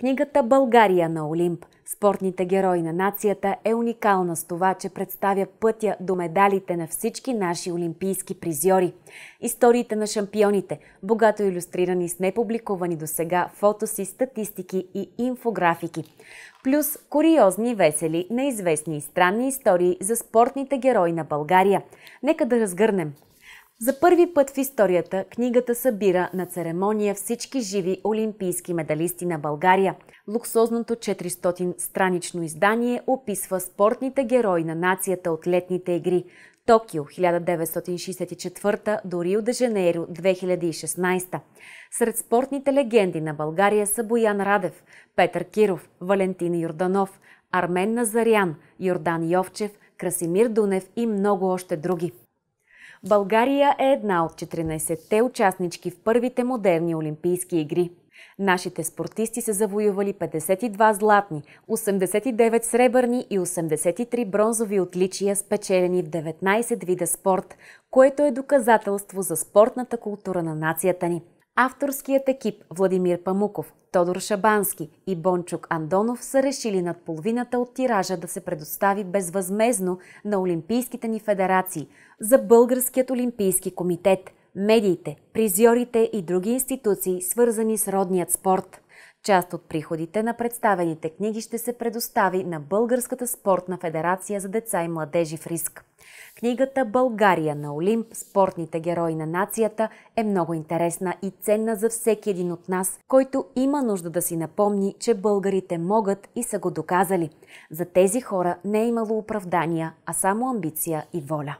Книгата България на Олимп Спортните герои на нацията е уникална с това, че представя пътя до медалите на всички наши олимпийски призьори. Историите на шампионите, богато иллюстрирани с непубликувани до сега фотоси, статистики и инфографики. Плюс куриозни, весели, неизвестни и странни истории за спортните герои на България. Нека да разгърнем за първи път в историята книгата събира на церемония всички живи олимпийски медалисти на България. Луксозното 400-странично издание описва спортните герои на нацията от летните игри Токио 1964 до Рио де Жанейро 2016. Сред спортните легенди на България са Боян Радев, Петър Киров, Валентин Йорданов, Армен Назарян, Йордан Йовчев, Красимир Дунев и много още други. България е една от 14-те участнички в първите модерни Олимпийски игри. Нашите спортисти са завоювали 52 златни, 89 сребърни и 83 бронзови отличия, спечелени в 19 вида спорт, което е доказателство за спортната култура на нацията ни – Авторският екип Владимир Памуков, Тодор Шабански и Бончук Андонов са решили над половината от тиража да се предостави безвъзмезно на Олимпийските ни федерации, за Българският олимпийски комитет, медиите, призьорите и други институции, свързани с родният спорт – Част от приходите на представените книги ще се предостави на Българската спортна федерация за деца и младежи в риск. Книгата «България на Олимп – спортните герои на нацията» е много интересна и ценна за всеки един от нас, който има нужда да си напомни, че българите могат и са го доказали. За тези хора не е имало оправдания, а само амбиция и воля.